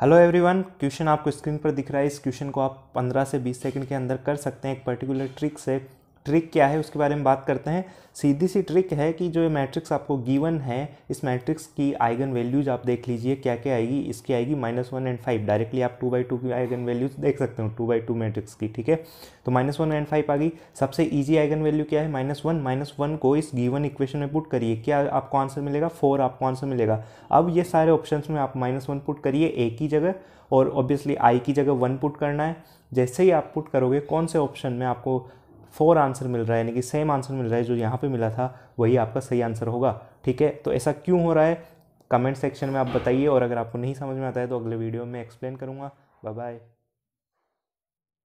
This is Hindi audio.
हेलो एवरीवन क्वेश्चन आपको स्क्रीन पर दिख रहा है इस क्वेश्चन को आप 15 से 20 सेकंड के अंदर कर सकते हैं एक पर्टिकुलर ट्रिक से ट्रिक क्या है उसके बारे में बात करते हैं सीधी सी ट्रिक है कि जो ये मैट्रिक्स आपको गिवन है इस मैट्रिक्स की आइगन वैल्यूज आप देख लीजिए क्या क्या आएगी इसकी आएगी minus one and five directly आप टू बाई टू की आइगन वैल्यूज देख सकते हो टू बाई टू मैट्रिक्स की ठीक है तो माइनस वन एंड फाइव आ गई सबसे ईजी आइगन वैल्यू क्या है माइनस वन माइनस वन को इस गिवन इक्वेशन में पुट करिए क्या आपको आंसर मिलेगा फोर आपको आंसर मिलेगा अब ये सारे ऑप्शन में आप माइनस वन पुट करिए ए की जगह और ऑब्वियसली आई की जगह वन पुट करना है जैसे ही आप पुट करोगे कौन से ऑप्शन में आपको फोर आंसर मिल रहा है यानी कि सेम आंसर मिल रहा है जो यहाँ पे मिला था वही आपका सही आंसर होगा ठीक है तो ऐसा क्यों हो रहा है कमेंट सेक्शन में आप बताइए और अगर आपको नहीं समझ में आता है तो अगले वीडियो में एक्सप्लेन करूँगा बाय बाय